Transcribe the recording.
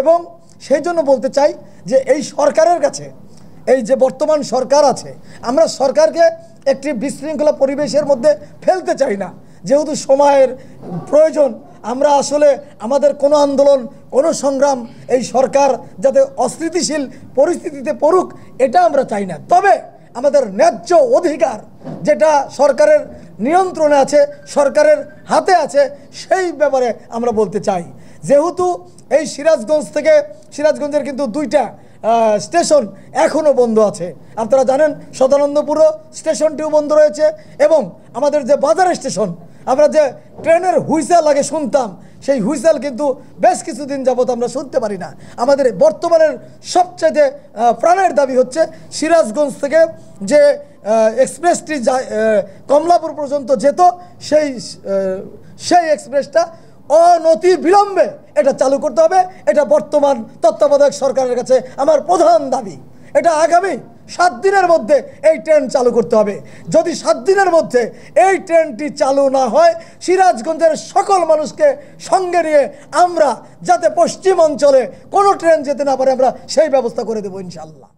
এবং সেই জন্য বলতে চাই যে এই সরকারের কাছে এই যে বর্তমান সরকার আছে আমরা সরকারকে একটি বিশৃঙ্খলা পরিবেশের মধ্যে ফেলতে চাই না যেহেতু সময়ের প্রয়োজন আমরা আসলে আমাদের কোনো আন্দোলন কোনো সংগ্রাম এই সরকার যাতে অস্থিতিশীল পরিস্থিতিতে পড়ুক এটা আমরা চাই না তবে আমাদের ন্যায্য অধিকার যেটা সরকারের নিয়ন্ত্রণে আছে সরকারের হাতে আছে সেই ব্যাপারে আমরা বলতে চাই যেহেতু এই সিরাজগঞ্জ থেকে সিরাজগঞ্জের কিন্তু দুইটা স্টেশন এখনও বন্ধ আছে আপনারা জানেন সদানন্দপুরও স্টেশনটিও বন্ধ রয়েছে এবং আমাদের যে বাজার স্টেশন আমরা যে ট্রেনের হুইসেল আগে শুনতাম সেই হুইসেল কিন্তু বেশ কিছুদিন যাবত আমরা শুনতে পারি না আমাদের বর্তমানের সবচেয়ে যে প্রাণের দাবি হচ্ছে সিরাজগঞ্জ থেকে যে এক্সপ্রেসটি কমলাপুর পর্যন্ত যেত সেই সেই এক্সপ্রেসটা অনতি বিলম্বে এটা চালু করতে হবে এটা বর্তমান তত্ত্বাবধায়ক সরকারের কাছে আমার প্রধান দাবি এটা আগামী সাত দিনের মধ্যে এই ট্রেন চালু করতে হবে যদি সাত দিনের মধ্যে এই ট্রেনটি চালু না হয় সিরাজগঞ্জের সকল মানুষকে সঙ্গে নিয়ে আমরা যাতে পশ্চিম অঞ্চলে কোনো ট্রেন যেতে না পারে আমরা সেই ব্যবস্থা করে দেবো ইনশাল্লাহ